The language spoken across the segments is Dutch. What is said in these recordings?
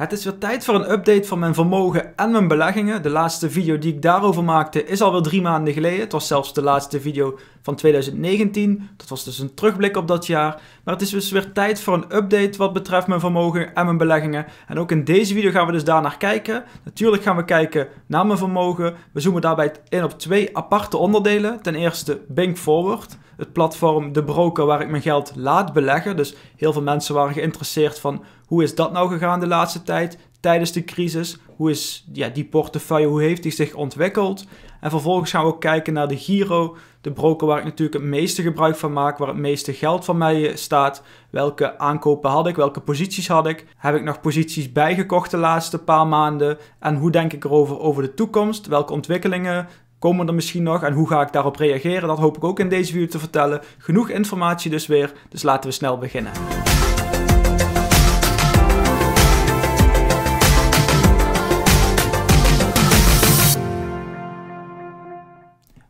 Het is weer tijd voor een update van mijn vermogen en mijn beleggingen. De laatste video die ik daarover maakte is alweer drie maanden geleden. Het was zelfs de laatste video van 2019. Dat was dus een terugblik op dat jaar. Maar het is dus weer tijd voor een update wat betreft mijn vermogen en mijn beleggingen. En ook in deze video gaan we dus daar naar kijken. Natuurlijk gaan we kijken naar mijn vermogen. We zoomen daarbij in op twee aparte onderdelen. Ten eerste Bank Forward, het platform, de broker waar ik mijn geld laat beleggen. Dus heel veel mensen waren geïnteresseerd van hoe is dat nou gegaan de laatste tijd tijdens de crisis? Hoe is ja, die portefeuille, hoe heeft die zich ontwikkeld? En vervolgens gaan we ook kijken naar de Giro, de broker waar ik natuurlijk het meeste gebruik van maak, waar het meeste geld van mij eh, staat. Welke aankopen had ik, welke posities had ik? Heb ik nog posities bijgekocht de laatste paar maanden? En hoe denk ik erover over de toekomst? Welke ontwikkelingen komen er misschien nog en hoe ga ik daarop reageren? Dat hoop ik ook in deze video te vertellen. Genoeg informatie dus weer, dus laten we snel beginnen.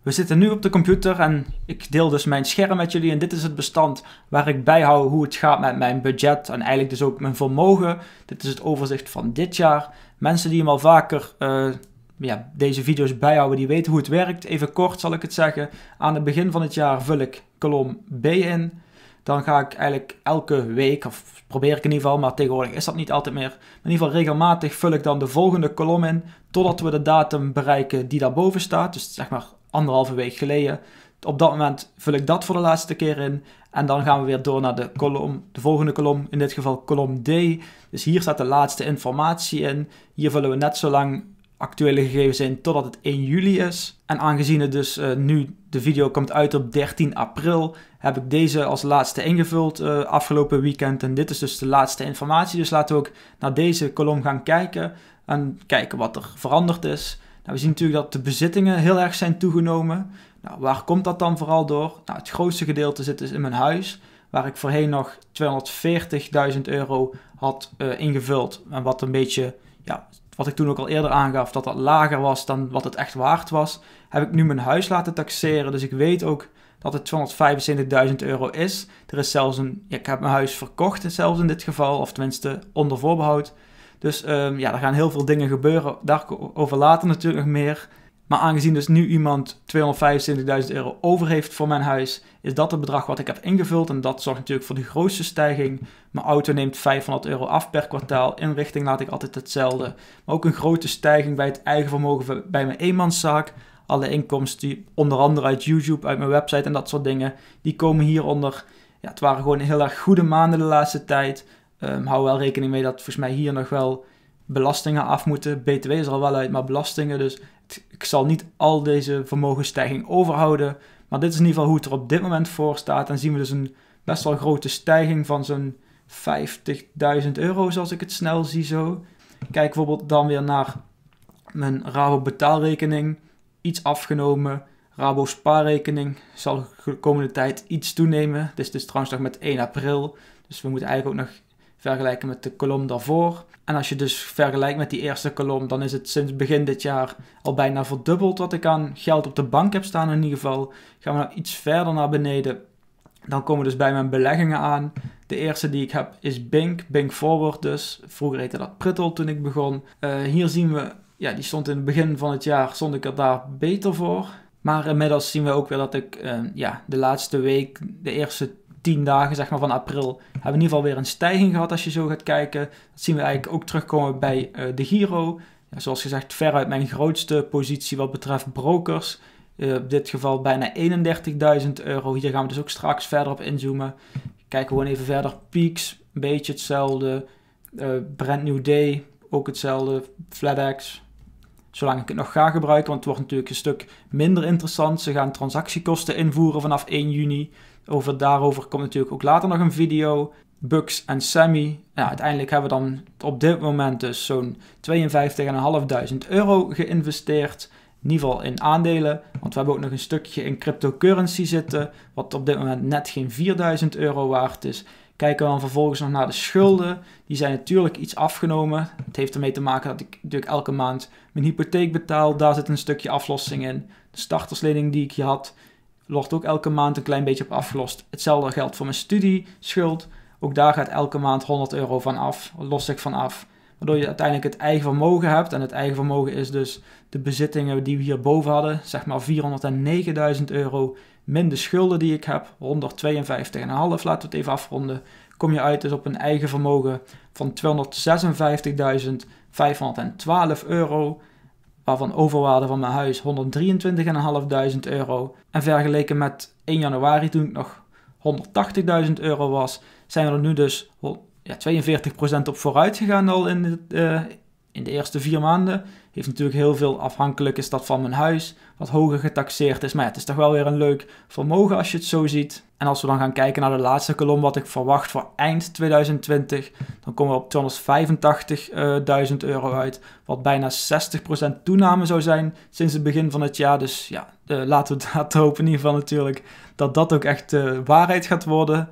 We zitten nu op de computer en ik deel dus mijn scherm met jullie en dit is het bestand waar ik bijhoud hoe het gaat met mijn budget en eigenlijk dus ook mijn vermogen. Dit is het overzicht van dit jaar. Mensen die hem al vaker eh, ja, deze video's bijhouden, die weten hoe het werkt. Even kort zal ik het zeggen. Aan het begin van het jaar vul ik kolom B in. Dan ga ik eigenlijk elke week, of probeer ik in ieder geval, maar tegenwoordig is dat niet altijd meer. in ieder geval regelmatig vul ik dan de volgende kolom in, totdat we de datum bereiken die daarboven staat. Dus zeg maar anderhalve week geleden. Op dat moment vul ik dat voor de laatste keer in. En dan gaan we weer door naar de, kolom, de volgende kolom, in dit geval kolom D. Dus hier staat de laatste informatie in. Hier vullen we net zo lang actuele gegevens in totdat het 1 juli is. En aangezien het dus eh, nu de video komt uit op 13 april, heb ik deze als laatste ingevuld eh, afgelopen weekend. En dit is dus de laatste informatie. Dus laten we ook naar deze kolom gaan kijken en kijken wat er veranderd is. Nou, we zien natuurlijk dat de bezittingen heel erg zijn toegenomen. Nou, waar komt dat dan vooral door? Nou, het grootste gedeelte zit dus in mijn huis, waar ik voorheen nog 240.000 euro had eh, ingevuld. En wat een beetje, ja, wat ik toen ook al eerder aangaf, dat dat lager was dan wat het echt waard was, heb ik nu mijn huis laten taxeren. Dus ik weet ook dat het 275.000 euro is. Er is zelfs een, ik heb mijn huis verkocht, zelfs in dit geval, of tenminste onder voorbehoud. Dus ehm, ja, er gaan heel veel dingen gebeuren. Daarover later natuurlijk nog meer. Maar aangezien dus nu iemand 225.000 euro over heeft voor mijn huis, is dat het bedrag wat ik heb ingevuld. En dat zorgt natuurlijk voor de grootste stijging. Mijn auto neemt 500 euro af per kwartaal. Inrichting laat ik altijd hetzelfde. Maar ook een grote stijging bij het eigen vermogen bij mijn eenmanszaak. Alle inkomsten, die, onder andere uit YouTube, uit mijn website en dat soort dingen, die komen hieronder. Ja, het waren gewoon heel erg goede maanden de laatste tijd. Ehm, hou wel rekening mee dat volgens mij hier nog wel belastingen af moeten. BTW is er al wel uit, maar belastingen. Dus ik zal niet al deze vermogensstijging overhouden. Maar dit is in ieder geval hoe het er op dit moment voor staat. Dan zien we dus een best wel grote stijging van zo'n 50.000 euro, zoals ik het snel zie zo. Kijk bijvoorbeeld dan weer naar mijn Rabo betaalrekening, iets afgenomen. Rabo spaarrekening zal de komende tijd iets toenemen. Dit is dus trouwens nog met 1 april. Dus we moeten eigenlijk ook nog vergelijken met de kolom daarvoor. En als je dus vergelijkt met die eerste kolom, dan is het sinds begin dit jaar al bijna verdubbeld wat ik aan geld op de bank heb staan. In ieder geval gaan we nou iets verder naar beneden. Dan komen we dus bij mijn beleggingen aan. De eerste die ik heb is Bink, Bink Forward dus. Vroeger heette dat Prittel toen ik begon. Eh, hier zien we, ja die stond in het begin van het jaar, stond ik er daar beter voor. Maar inmiddels zien we ook weer dat ik eh, ja, de laatste week de eerste tien dagen zeg maar, van april hebben we in ieder geval weer een stijging gehad als je zo gaat kijken. Dat zien we eigenlijk ook terugkomen bij eh, de Giro. Ja, zoals gezegd, veruit mijn grootste positie wat betreft brokers. Uh, eh, in dit geval bijna 31.000 euro. Hier gaan we dus ook straks verder op inzoomen. Kijken gewoon even verder. Peaks, een beetje hetzelfde. Uh, Brand New Day, ook hetzelfde. FlatX, zolang ik het nog ga gebruiken, want het wordt natuurlijk een stuk minder interessant. Ze gaan transactiekosten invoeren vanaf 1 juni. Over daarover komt natuurlijk ook later nog een video. Bucks en Sammy. Ja, uiteindelijk hebben we dan op dit moment dus zo'n 52.500 euro geïnvesteerd. In ieder geval in aandelen. Want we hebben ook nog een stukje in cryptocurrency zitten. Wat op dit moment net geen 4000 euro waard is. Kijken we dan vervolgens nog naar de schulden. Die zijn natuurlijk iets afgenomen. Het heeft ermee te maken dat ik natuurlijk elke maand mijn hypotheek betaal. Daar zit een stukje aflossing in. De starterslening die ik hier had wordt ook elke maand een klein beetje op afgelost. Hetzelfde geldt voor mijn studieschuld. Ook daar gaat elke maand 100 euro van af, los ik van af. Waardoor je uiteindelijk het eigen vermogen hebt. En het eigen vermogen is dus de bezittingen die we hierboven hadden. Zeg maar 409.000 euro. Min de schulden die ik heb, 152,5. Laten we het even afronden. Kom je uit dus op een eigen vermogen van 256.512 euro waarvan overwaarde van mijn huis 123.500 euro. En vergeleken met 1 januari toen ik nog 180.000 euro was, zijn we er nu dus ja, 42% op vooruit gegaan al in de, eh, in de eerste vier maanden. Heeft natuurlijk heel veel afhankelijk is dat van mijn huis, wat hoger getaxeerd is. Maar ja, het is toch wel weer een leuk vermogen als je het zo ziet. En als we dan gaan kijken naar de laatste kolom, wat ik verwacht voor eind 2020, dan komen we op 285.000 eh, euro uit. Wat bijna 60% toename zou zijn sinds het begin van het jaar. Dus ja, eh, laten we dat hopen in ieder geval natuurlijk, dat dat ook echt de eh, waarheid gaat worden.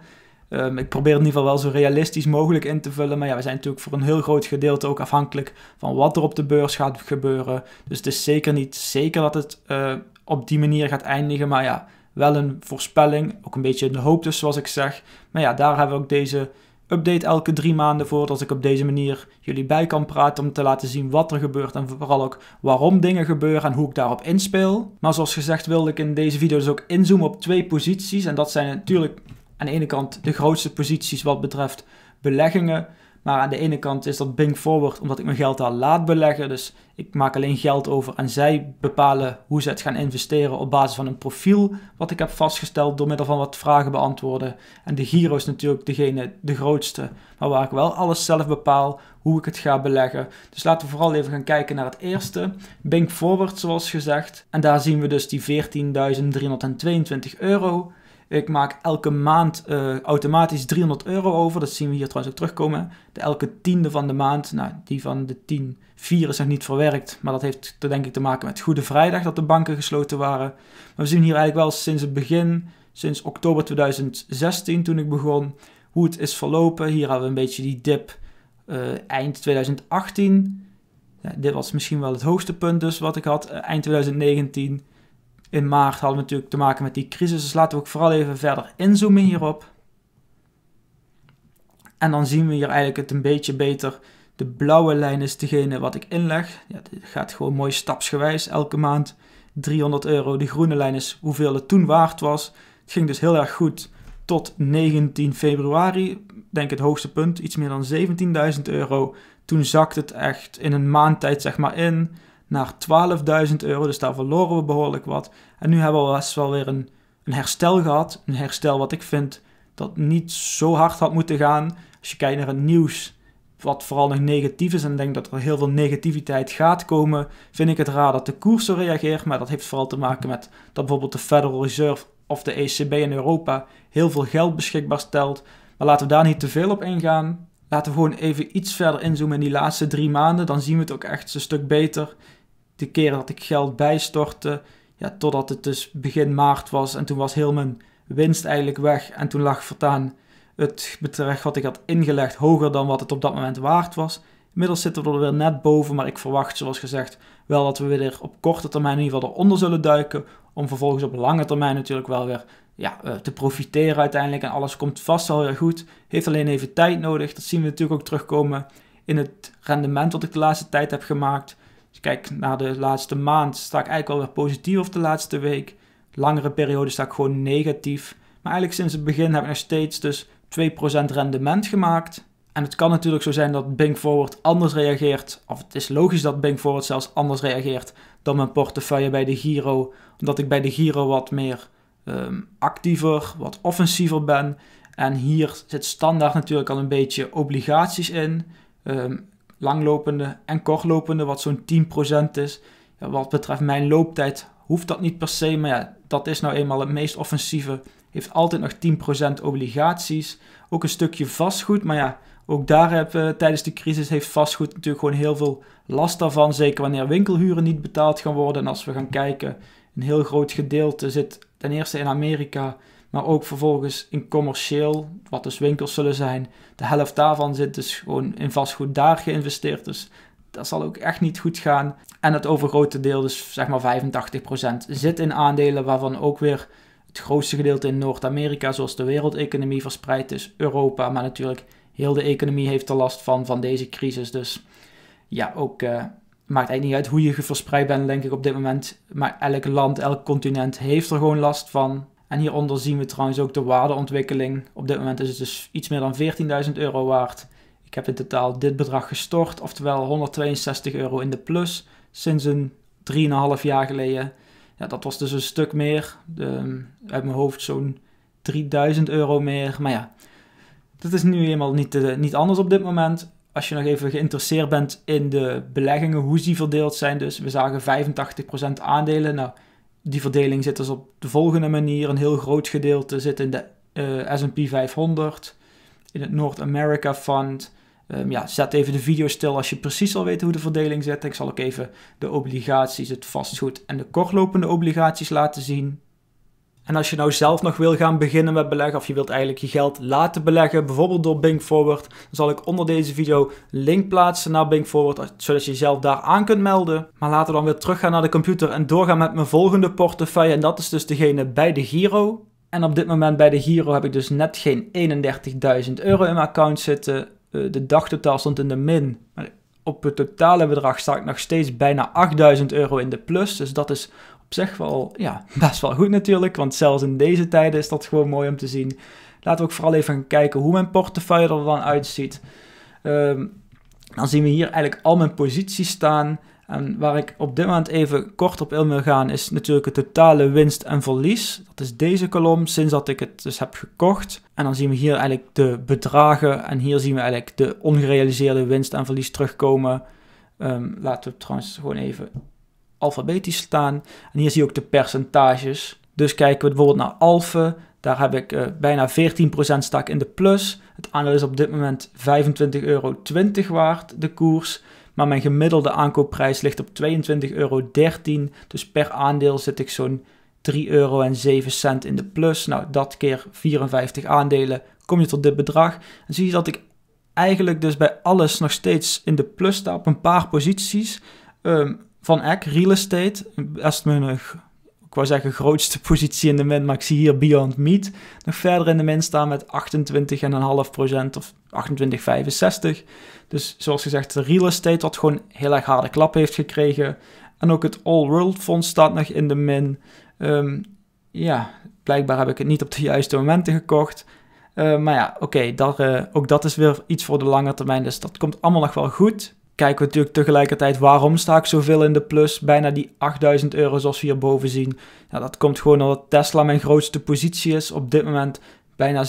Ehm, ik probeer in ieder geval wel zo realistisch mogelijk in te vullen. Maar ja, we zijn natuurlijk voor een heel groot gedeelte ook afhankelijk van wat er op de beurs gaat gebeuren. Dus het is zeker niet zeker dat het eh, op die manier gaat eindigen. Maar ja, wel een voorspelling. Ook een beetje de hoop dus, zoals ik zeg. Maar ja, daar hebben we ook deze update elke drie maanden voor. Dat ik op deze manier jullie bij kan praten om te laten zien wat er gebeurt. En vooral ook waarom dingen gebeuren en hoe ik daarop inspeel. Maar zoals gezegd wilde ik in deze video dus ook inzoomen op twee posities. En dat zijn natuurlijk aan de ene kant de grootste posities wat betreft beleggingen. Maar aan de ene kant is dat Bing Forward omdat ik mijn geld daar laat beleggen. Dus ik maak alleen geld over en zij bepalen hoe ze het gaan investeren op basis van een profiel wat ik heb vastgesteld door middel van wat vragen beantwoorden. En de Giro is natuurlijk degene, de grootste, maar waar ik wel alles zelf bepaal hoe ik het ga beleggen. Dus laten we vooral even gaan kijken naar het eerste. Bing Forward zoals gezegd. En daar zien we dus die 14.322 euro. Ik maak elke maand eh, automatisch 300 euro over. Dat zien we hier trouwens ook terugkomen. De elke tiende van de maand, nou, die van de 10 4 is nog niet verwerkt. Maar dat heeft denk ik te maken met Goede Vrijdag, dat de banken gesloten waren. Maar we zien hier eigenlijk wel sinds het begin, sinds oktober 2016 toen ik begon, hoe het is verlopen. Hier hadden we een beetje die dip eh, eind 2018. Ja, dit was misschien wel het hoogste punt dus wat ik had, eh, eind 2019 in maart hadden we natuurlijk te maken met die crisis. Dus laten we ook vooral even verder inzoomen hierop. En dan zien we hier eigenlijk het een beetje beter. De blauwe lijn is degene wat ik inleg. Ja, dit gaat gewoon mooi stapsgewijs. Elke maand 300 euro. De groene lijn is hoeveel het toen waard was. Het ging dus heel erg goed tot 19 februari. Denk het hoogste punt. Iets meer dan 17.000 euro. Toen zakt het echt in een maand tijd zeg maar in naar 12.000 euro. Dus daar verloren we behoorlijk wat. En nu hebben we best wel weer een, een herstel gehad. Een herstel wat ik vind dat niet zo hard had moeten gaan. Als je kijkt naar het nieuws, wat vooral nog negatief is en denk dat er heel veel negativiteit gaat komen, vind ik het raar dat de koers zo reageert. Maar dat heeft vooral te maken met dat bijvoorbeeld de Federal Reserve of de ECB in Europa heel veel geld beschikbaar stelt. Maar laten we daar niet te veel op ingaan. Laten we gewoon even iets verder inzoomen in die laatste drie maanden. Dan zien we het ook echt een stuk beter de keren dat ik geld bijstortte, ja, totdat het dus begin maart was en toen was heel mijn winst eigenlijk weg. En toen lag voortaan het bedrag wat ik had ingelegd hoger dan wat het op dat moment waard was. Inmiddels zitten we er weer net boven, maar ik verwacht, zoals gezegd, wel dat we weer op korte termijn in ieder geval eronder zullen duiken. Om vervolgens op lange termijn natuurlijk wel weer ja, eh, te profiteren uiteindelijk. En alles komt vast wel weer goed. Heeft alleen even tijd nodig. Dat zien we natuurlijk ook terugkomen in het rendement wat ik de laatste tijd heb gemaakt. Je kijk, naar de laatste maand sta ik eigenlijk alweer positief of de laatste week. Langere periode sta ik gewoon negatief. Maar eigenlijk sinds het begin heb ik nog steeds dus 2% rendement gemaakt. En het kan natuurlijk zo zijn dat Bing Forward anders reageert, of het is logisch dat Bing Forward zelfs anders reageert dan mijn portefeuille bij de Giro, omdat ik bij de Giro wat meer ehm, actiever, wat offensiever ben. En hier zit standaard natuurlijk al een beetje obligaties in. Ehm, langlopende en kortlopende, wat zo'n 10% is. Ja, wat betreft mijn looptijd hoeft dat niet per se, maar ja, dat is nou eenmaal het meest offensieve. Heeft altijd nog 10% obligaties. Ook een stukje vastgoed, maar ja, ook daar heb, tijdens de crisis heeft vastgoed natuurlijk gewoon heel veel last daarvan. Zeker wanneer winkelhuren niet betaald gaan worden. En als we gaan kijken, een heel groot gedeelte zit ten eerste in Amerika maar ook vervolgens in commercieel, wat dus winkels zullen zijn. De helft daarvan zit dus gewoon in vastgoed daar geïnvesteerd. Dus dat zal ook echt niet goed gaan. En het overgrote deel, dus zeg maar 85%, zit in aandelen waarvan ook weer het grootste gedeelte in Noord-Amerika, zoals de wereldeconomie verspreid is, Europa, maar natuurlijk heel de economie heeft er last van, van deze crisis. Dus ja, ook eh, maakt eigenlijk niet uit hoe je verspreid bent, denk ik op dit moment. Maar elk land, elk continent heeft er gewoon last van. En hieronder zien we trouwens ook de waardeontwikkeling. Op dit moment is het dus iets meer dan 14.000 euro waard. Ik heb in totaal dit bedrag gestort, oftewel 162 euro in de plus sinds een 3,5 jaar geleden. Ja, dat was dus een stuk meer, ehm, uit mijn hoofd zo'n 3000 euro meer. Maar ja, dat is nu helemaal niet, eh, niet anders op dit moment. Als je nog even geïnteresseerd bent in de beleggingen, hoe die verdeeld zijn. Dus we zagen 85% aandelen. Nou, die verdeling zit dus op de volgende manier. Een heel groot gedeelte zit in de eh, S&P 500, in het North America Fund. Ehm, ja, zet even de video stil als je precies al weet hoe de verdeling zit. Ik zal ook even de obligaties, het vastgoed en de kortlopende obligaties laten zien. En als je nou zelf nog wil gaan beginnen met beleggen of je wilt eigenlijk je geld laten beleggen, bijvoorbeeld door Bing Forward, dan zal ik onder deze video link plaatsen naar Bing Forward, zodat je jezelf daar aan kunt melden. Maar laten we dan weer teruggaan naar de computer en doorgaan met mijn volgende portefeuille en dat is dus degene bij de Giro. En op dit moment bij de Giro heb ik dus net geen 31.000 euro in mijn account zitten. Eh, de dagtotaal stond in de min. Maar op het totale bedrag sta ik nog steeds bijna 8000 euro in de plus. Dus dat is op zich wel ja, best wel goed natuurlijk. Want zelfs in deze tijden is dat gewoon mooi om te zien. Laten we ook vooral even gaan kijken hoe mijn portefeuille er dan uitziet. Ehm, dan zien we hier eigenlijk al mijn posities staan. En waar ik op dit moment even kort op in wil gaan, is natuurlijk het totale winst en verlies. Dat is deze kolom, sinds dat ik het dus heb gekocht. En dan zien we hier eigenlijk de bedragen. En hier zien we eigenlijk de ongerealiseerde winst en verlies terugkomen. Ehm, laten we trouwens gewoon even alfabetisch staan. En hier zie je ook de percentages. Dus kijken we bijvoorbeeld naar alfa, daar heb ik uh, bijna 14% stak in de plus. Het aandeel is op dit moment 25,20 euro waard, de koers. Maar mijn gemiddelde aankoopprijs ligt op 22,13 euro. Dus per aandeel zit ik zo'n 3,07 euro in de plus. Nou, dat keer 54 aandelen kom je tot dit bedrag. En zie je dat ik eigenlijk dus bij alles nog steeds in de plus sta op een paar posities. Ehm, van Eck, Real Estate, best mijn, eh, ik wou zeggen, grootste positie in de min, maar ik zie hier Beyond Meat nog verder in de min staan met 28,5% of 28,65%. Dus zoals gezegd, de Real Estate wat gewoon heel erg harde klap heeft gekregen. En ook het All World Fonds staat nog in de min. Ehm, ja, blijkbaar heb ik het niet op de juiste momenten gekocht. Eh, maar ja, oké, eh, ook dat is weer iets voor de lange termijn. Dus dat komt allemaal nog wel goed kijken we natuurlijk tegelijkertijd waarom sta ik zoveel in de plus, bijna die 8000 euro zoals we hierboven zien. Nou, dat komt gewoon omdat Tesla mijn grootste positie is, op dit moment bijna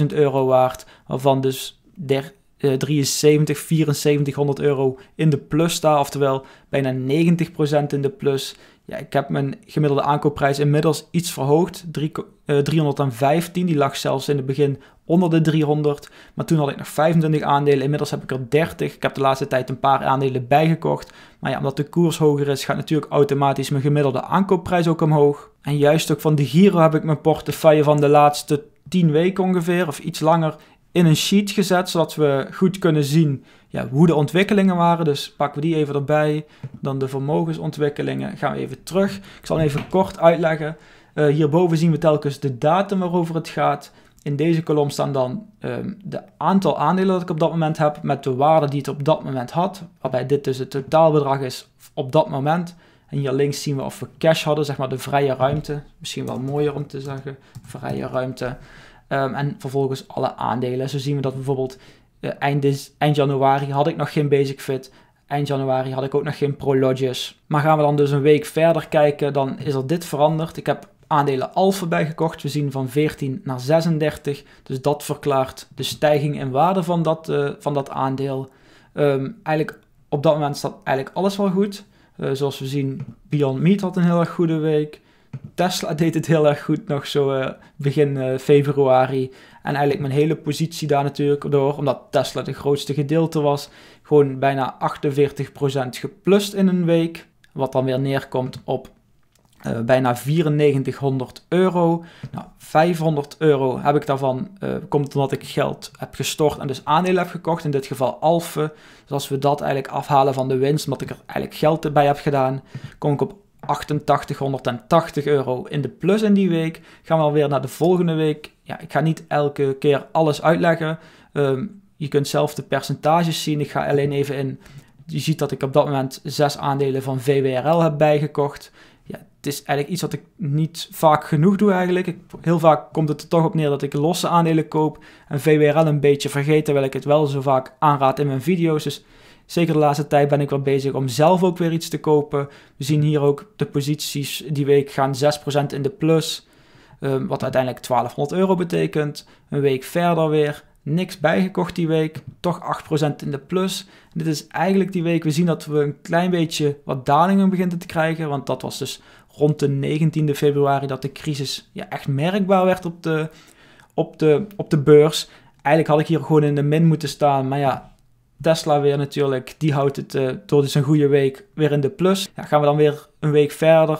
16.000 euro waard, waarvan dus der, 73, eh, 7400 euro in de plus sta, oftewel bijna 90% in de plus. Ja, ik heb mijn gemiddelde aankoopprijs inmiddels iets verhoogd, 3, eh, 315, die lag zelfs in het begin onder de 300. Maar toen had ik nog 25 aandelen. Inmiddels heb ik er 30. Ik heb de laatste tijd een paar aandelen bijgekocht. Maar ja, omdat de koers hoger is, gaat natuurlijk automatisch mijn gemiddelde aankoopprijs ook omhoog. En juist ook van de Giro heb ik mijn portefeuille van de laatste 10 weken ongeveer, of iets langer, in een sheet gezet, zodat we goed kunnen zien ja, hoe de ontwikkelingen waren. Dus pakken we die even erbij. Dan de vermogensontwikkelingen. Gaan we even terug. Ik zal even kort uitleggen. Uh, hierboven zien we telkens de datum waarover het gaat. In deze kolom staan dan um, de aantal aandelen dat ik op dat moment heb met de waarde die het op dat moment had, waarbij dit dus het totaalbedrag is op dat moment. En hier links zien we of we cash hadden, zeg maar de vrije ruimte, misschien wel mooier om te zeggen, vrije ruimte. Ehm, en vervolgens alle aandelen. Zo zien we dat bijvoorbeeld eh, eind, januari had ik nog geen basic fit, eind januari had ik ook nog geen Prologis. Maar gaan we dan dus een week verder kijken, dan is er dit veranderd. Ik heb aandelen Alfa bijgekocht. We zien van 14 naar 36. Dus dat verklaart de stijging in waarde van dat, eh, van dat aandeel. Ehm, eigenlijk op dat moment staat eigenlijk alles wel goed. Eh, zoals we zien, Beyond Meat had een heel erg goede week. Tesla deed het heel erg goed nog zo eh, begin februari. En eigenlijk mijn hele positie daar natuurlijk door, omdat Tesla de grootste gedeelte was, gewoon bijna 48% geplust in een week. Wat dan weer neerkomt op eh, bijna 9400 euro. Nou, 500 euro heb ik daarvan, eh, komt omdat ik geld heb gestort en dus aandelen heb gekocht, in dit geval Alphen. Dus als we dat eigenlijk afhalen van de winst, omdat ik er eigenlijk geld bij heb gedaan, kom ik op 8880 euro in de plus in die week. Gaan we alweer naar de volgende week. Ja, ik ga niet elke keer alles uitleggen. Ehm, je kunt zelf de percentages zien. Ik ga alleen even in. Je ziet dat ik op dat moment zes aandelen van VWRL heb bijgekocht ja, het is eigenlijk iets wat ik niet vaak genoeg doe eigenlijk. Ik, heel vaak komt het er toch op neer dat ik losse aandelen koop en VWRL een beetje vergeten, terwijl ik het wel zo vaak aanraad in mijn video's. Dus zeker de laatste tijd ben ik wel bezig om zelf ook weer iets te kopen. We zien hier ook de posities die week gaan 6% in de plus, ehm, wat uiteindelijk 1200 euro betekent. Een week verder weer niks bijgekocht die week, toch 8% in de plus. dit is eigenlijk die week, we zien dat we een klein beetje wat dalingen beginnen te krijgen, want dat was dus rond de 19e februari dat de crisis ja, echt merkbaar werd op de, op, de, op de beurs. Eigenlijk had ik hier gewoon in de min moeten staan, maar ja, Tesla weer natuurlijk, die houdt het uh, door dus een goede week weer in de plus. Ja, gaan we dan weer een week verder,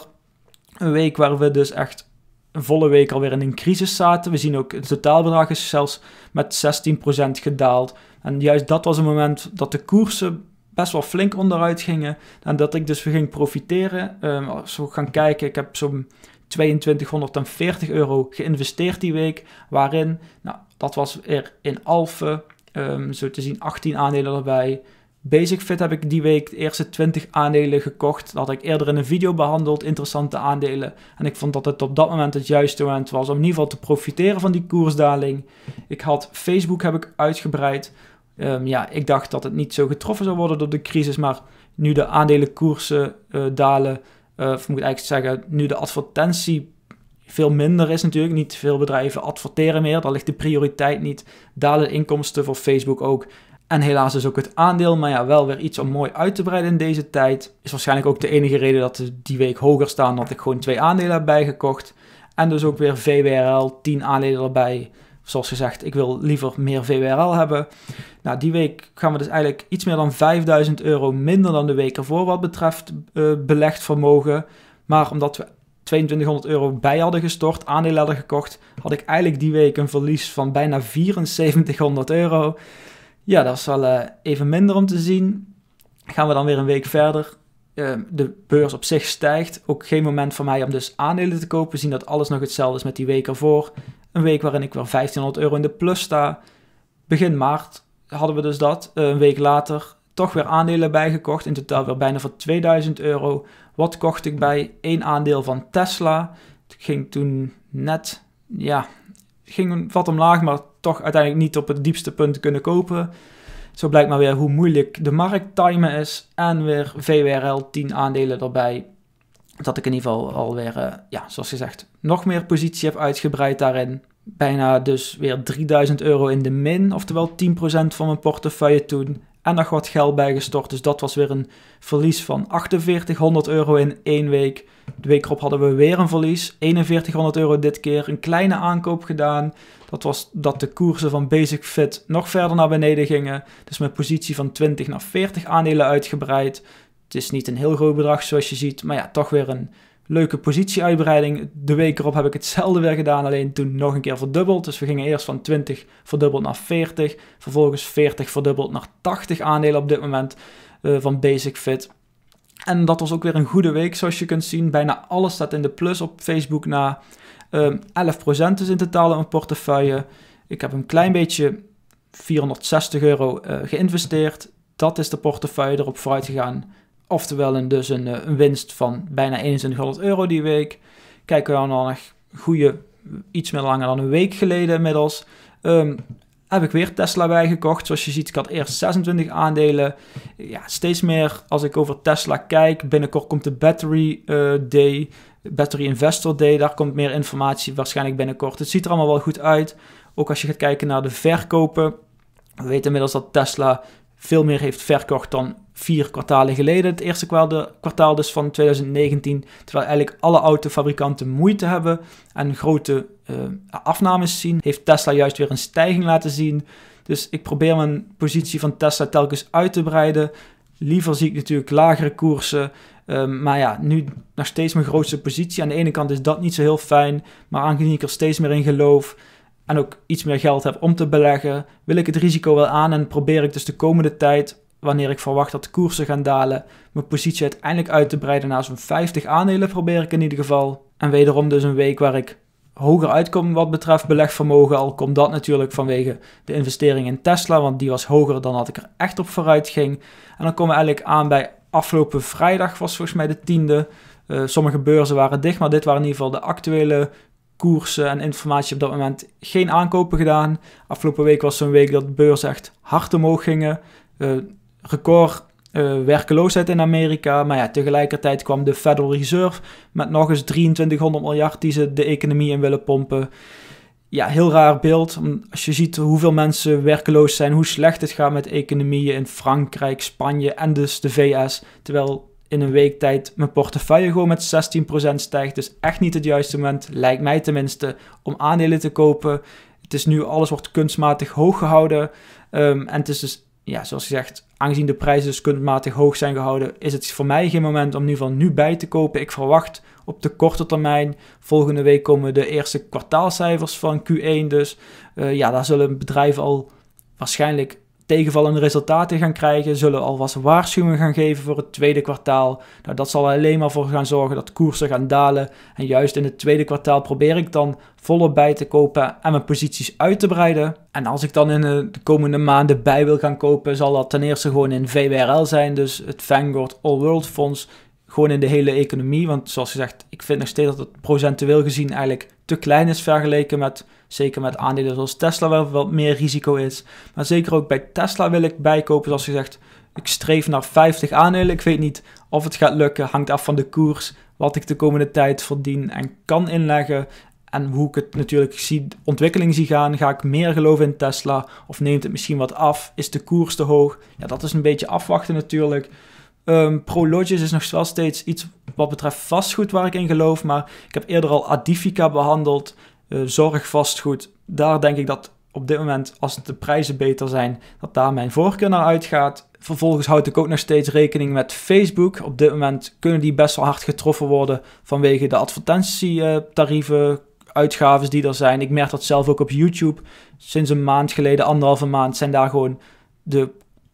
een week waar we dus echt een volle week alweer in een crisis zaten. We zien ook het totaalbedrag is zelfs met 16% gedaald. En juist dat was een moment dat de koersen best wel flink onderuit gingen. En dat ik dus weer ging profiteren. Ehm, als we gaan kijken, ik heb zo'n 2240 euro geïnvesteerd die week. Waarin, nou, dat was er in Alphen, ehm, zo te zien 18 aandelen erbij. Basic-Fit heb ik die week de eerste 20 aandelen gekocht. Dat had ik eerder in een video behandeld, interessante aandelen. En ik vond dat het op dat moment het juiste moment was om in ieder geval te profiteren van die koersdaling. Ik had Facebook heb ik uitgebreid. Ehm, ja, ik dacht dat het niet zo getroffen zou worden door de crisis, maar nu de aandelenkoersen uh, dalen, uh, of moet ik eigenlijk zeggen, nu de advertentie veel minder is natuurlijk. Niet veel bedrijven adverteren meer, daar ligt de prioriteit niet. Dalen inkomsten voor Facebook ook. En helaas is ook het aandeel, maar ja, wel weer iets om mooi uit te breiden in deze tijd. Is waarschijnlijk ook de enige reden dat ze die week hoger staan, dat ik gewoon twee aandelen heb bijgekocht. En dus ook weer VWRL, 10 aandelen erbij. Zoals gezegd, ik wil liever meer VWRL hebben. Nou, die week gaan we dus eigenlijk iets meer dan 5000 euro minder dan de week ervoor wat betreft eh, belegd vermogen. Maar omdat we 2200 euro bij hadden gestort, aandelen hadden gekocht, had ik eigenlijk die week een verlies van bijna 7400 euro. Ja, dat is wel eh, even minder om te zien. Gaan we dan weer een week verder. Eh, de beurs op zich stijgt. Ook geen moment voor mij om dus aandelen te kopen. We zien dat alles nog hetzelfde is met die week ervoor. Een week waarin ik weer 1500 euro in de plus sta. Begin maart hadden we dus dat. Eh, een week later toch weer aandelen bijgekocht. In totaal weer bijna voor 2000 euro. Wat kocht ik bij? Eén aandeel van Tesla. Het ging toen net ja, ging wat omlaag, maar toch uiteindelijk niet op het diepste punt kunnen kopen. Zo blijkt maar weer hoe moeilijk de markt timen is. En weer VWRL 10 aandelen erbij. Dat ik in ieder geval alweer, eh, ja, zoals gezegd, nog meer positie heb uitgebreid daarin. Bijna dus weer 3000 euro in de min, oftewel 10% van mijn portefeuille toen. En nog wat geld bijgestort, dus dat was weer een verlies van 4800 euro in één week. De week erop hadden we weer een verlies. 4100 euro dit keer. Een kleine aankoop gedaan. Dat was dat de koersen van Basic Fit nog verder naar beneden gingen. Dus mijn positie van 20 naar 40 aandelen uitgebreid. Het is niet een heel groot bedrag zoals je ziet. Maar ja, toch weer een leuke positieuitbreiding. De week erop heb ik hetzelfde weer gedaan, alleen toen nog een keer verdubbeld. Dus we gingen eerst van 20 verdubbeld naar 40, vervolgens 40 verdubbeld naar 80 aandelen op dit moment eh, van Basic Fit. En dat was ook weer een goede week, zoals je kunt zien. Bijna alles staat in de plus op Facebook na 11% ehm, is in totaal in mijn portefeuille. Ik heb een klein beetje 460 euro eh, geïnvesteerd. Dat is de portefeuille erop vooruit gegaan. Oftewel een, dus een, eh, een winst van bijna 2100 euro die week. Kijken we dan nog goede, iets meer langer dan een week geleden inmiddels. Ehm, heb ik weer Tesla bijgekocht. Zoals je ziet, ik had eerst 26 aandelen. Ja, steeds meer als ik over Tesla kijk. Binnenkort komt de Battery eh, Day, Battery Investor Day. Daar komt meer informatie waarschijnlijk binnenkort. Het ziet er allemaal wel goed uit. Ook als je gaat kijken naar de verkopen. We weten inmiddels dat Tesla veel meer heeft verkocht dan vier kwartalen geleden. Het eerste kwartaal dus van 2019. Terwijl eigenlijk alle autofabrikanten moeite hebben en grote uh, afnames zien, heeft Tesla juist weer een stijging laten zien. Dus ik probeer mijn positie van Tesla telkens uit te breiden. Liever zie ik natuurlijk lagere koersen. Ehm, maar ja, nu nog steeds mijn grootste positie. Aan de ene kant is dat niet zo heel fijn. Maar aangezien ik er steeds meer in geloof, en ook iets meer geld heb om te beleggen, wil ik het risico wel aan en probeer ik dus de komende tijd, wanneer ik verwacht dat de koersen gaan dalen, mijn positie uiteindelijk uit te breiden naar zo'n 50 aandelen probeer ik in ieder geval. En wederom dus een week waar ik hoger uitkom wat betreft belegvermogen, al komt dat natuurlijk vanwege de investering in Tesla, want die was hoger dan dat ik er echt op vooruit ging. En dan komen we eigenlijk aan bij afgelopen vrijdag was volgens mij de tiende. Uh, sommige beurzen waren dicht, maar dit waren in ieder geval de actuele koersen en informatie op dat moment geen aankopen gedaan. Afgelopen week was zo'n week dat de beurs echt hard omhoog gingen. Eh, record uh, werkeloosheid in Amerika. Maar ja, tegelijkertijd kwam de Federal Reserve met nog eens 2300 miljard die ze de economie in willen pompen. Ja, heel raar beeld. Als je ziet hoeveel mensen werkeloos zijn, hoe slecht het gaat met economieën in Frankrijk, Spanje en dus de VS. Terwijl in een week tijd mijn portefeuille gewoon met 16% stijgt. Dus echt niet het juiste moment, lijkt mij tenminste, om aandelen te kopen. Het is nu, alles wordt kunstmatig hoog gehouden. Ehm, en het is dus, ja, zoals gezegd, aangezien de prijzen dus kunstmatig hoog zijn gehouden, is het voor mij geen moment om nu van nu bij te kopen. Ik verwacht op de korte termijn, volgende week komen de eerste kwartaalcijfers van Q1. Dus eh, ja, daar zullen bedrijven al waarschijnlijk tegenvallende resultaten gaan krijgen, zullen alvast waarschuwingen gaan geven voor het tweede kwartaal. Nou, dat zal alleen maar voor gaan zorgen dat koersen gaan dalen. En juist in het tweede kwartaal probeer ik dan volop bij te kopen en mijn posities uit te breiden. En als ik dan in de komende maanden bij wil gaan kopen, zal dat ten eerste gewoon in VWRL zijn, dus het Vanguard All World Fonds gewoon in de hele economie. Want zoals gezegd, ik vind nog steeds dat het procentueel gezien eigenlijk te klein is vergeleken met zeker met aandelen zoals Tesla, waar wat meer risico is. Maar zeker ook bij Tesla wil ik bijkopen, zoals gezegd, ik streef naar 50 aandelen. Ik weet niet of het gaat lukken, hangt af van de koers, wat ik de komende tijd verdien en kan inleggen. En hoe ik het natuurlijk zie, ontwikkeling zie gaan, ga ik meer geloven in Tesla of neemt het misschien wat af? Is de koers te hoog? Ja, dat is een beetje afwachten natuurlijk. Um, is nog steeds iets wat betreft vastgoed waar ik in geloof. Maar ik heb eerder al Adifica behandeld. Uh, eh, zorg vastgoed. Daar denk ik dat op dit moment, als de prijzen beter zijn, dat daar mijn voorkeur naar uitgaat. Vervolgens houd ik ook nog steeds rekening met Facebook. Op dit moment kunnen die best wel hard getroffen worden vanwege de advertentietarieven, uitgaves die er zijn. Ik merk dat zelf ook op YouTube. Sinds een maand geleden, anderhalve maand, zijn daar gewoon de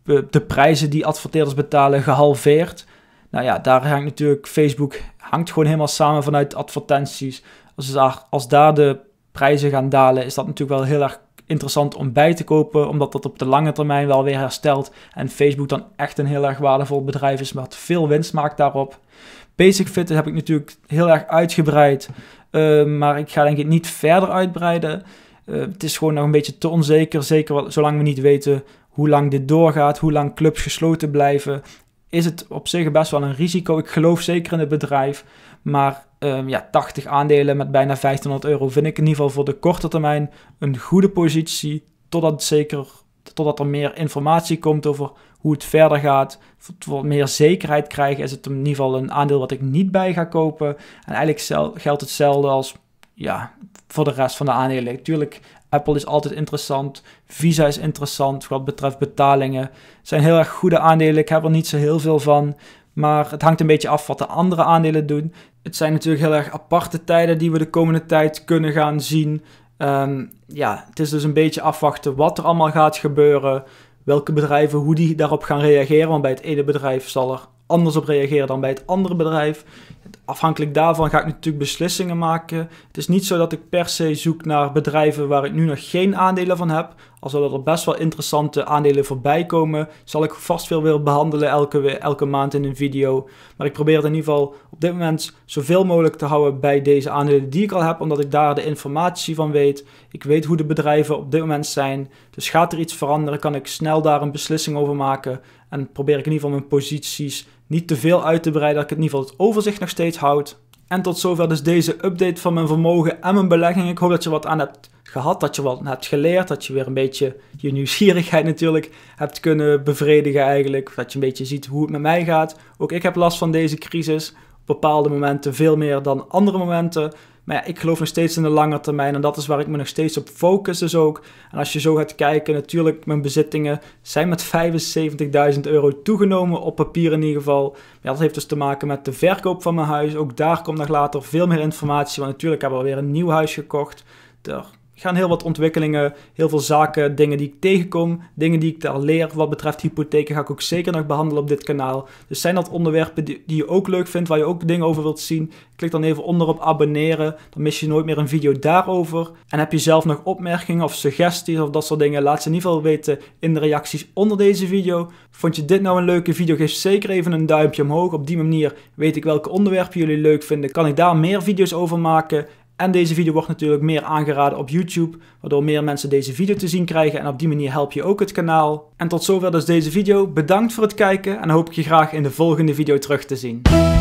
eh, de prijzen die adverteerders betalen gehalveerd. Nou ja, daar hangt natuurlijk Facebook hangt gewoon helemaal samen vanuit advertenties. Als daar, als daar de prijzen gaan dalen, is dat natuurlijk wel heel erg interessant om bij te kopen, omdat dat op de lange termijn wel weer herstelt en Facebook dan echt een heel erg waardevol bedrijf is wat veel winst maakt daarop. Basic Fit heb ik natuurlijk heel erg uitgebreid, ehm, maar ik ga denk ik niet verder uitbreiden. Eh, het is gewoon nog een beetje te onzeker, zeker wel, zolang we niet weten hoe lang dit doorgaat, hoe lang clubs gesloten blijven, is het op zich best wel een risico. Ik geloof zeker in het bedrijf, maar ehm, ja, 80 aandelen met bijna 1500 euro vind ik in ieder geval voor de korte termijn een goede positie, totdat, zeker, totdat er meer informatie komt over hoe het verder gaat. Voor meer zekerheid krijgen is het in ieder geval een aandeel wat ik niet bij ga kopen. En eigenlijk geldt hetzelfde als ja, voor de rest van de aandelen. Natuurlijk, Apple is altijd interessant. Visa is interessant wat betreft betalingen. Het zijn heel erg goede aandelen. Ik heb er niet zo heel veel van. Maar het hangt een beetje af wat de andere aandelen doen. Het zijn natuurlijk heel erg aparte tijden die we de komende tijd kunnen gaan zien. Ehm, ja, het is dus een beetje afwachten wat er allemaal gaat gebeuren. Welke bedrijven, hoe die daarop gaan reageren. Want bij het ene bedrijf zal er anders op reageren dan bij het andere bedrijf afhankelijk daarvan ga ik natuurlijk beslissingen maken. Het is niet zo dat ik per se zoek naar bedrijven waar ik nu nog geen aandelen van heb. Al zullen er best wel interessante aandelen voorbij komen, zal ik vast veel willen behandelen elke, elke maand in een video. Maar ik probeer in ieder geval op dit moment zoveel mogelijk te houden bij deze aandelen die ik al heb, omdat ik daar de informatie van weet. Ik weet hoe de bedrijven op dit moment zijn. Dus gaat er iets veranderen, kan ik snel daar een beslissing over maken. En probeer ik in ieder geval mijn posities niet te veel uit te breiden, dat ik in ieder geval het overzicht nog steeds houd. En tot zover dus deze update van mijn vermogen en mijn belegging. Ik hoop dat je wat aan hebt gehad, dat je wat hebt geleerd, dat je weer een beetje je nieuwsgierigheid natuurlijk hebt kunnen bevredigen eigenlijk. Dat je een beetje ziet hoe het met mij gaat. Ook ik heb last van deze crisis, op bepaalde momenten veel meer dan andere momenten. Maar ja, ik geloof nog steeds in de lange termijn en dat is waar ik me nog steeds op focus dus ook. En als je zo gaat kijken, natuurlijk, mijn bezittingen zijn met 75.000 euro toegenomen, op papier in ieder geval. dat heeft dus te maken met de verkoop van mijn huis. Ook daar komt nog later veel meer informatie, want natuurlijk hebben we weer een nieuw huis gekocht. Er gaan heel wat ontwikkelingen, heel veel zaken, dingen die ik tegenkom, dingen die ik daar leer. Wat betreft hypotheken ga ik ook zeker nog behandelen op dit kanaal. Dus zijn dat onderwerpen die, je ook leuk vindt, waar je ook dingen over wilt zien? Klik dan even onder op abonneren, dan mis je nooit meer een video daarover. En heb je zelf nog opmerkingen of suggesties of dat soort dingen, laat ze in ieder geval weten in de reacties onder deze video. Vond je dit nou een leuke video, geef zeker even een duimpje omhoog. Op die manier weet ik welke onderwerpen jullie leuk vinden, kan ik daar meer video's over maken. En deze video wordt natuurlijk meer aangeraden op YouTube, waardoor meer mensen deze video te zien krijgen en op die manier help je ook het kanaal. En tot zover dus deze video. Bedankt voor het kijken en hoop ik je graag in de volgende video terug te zien.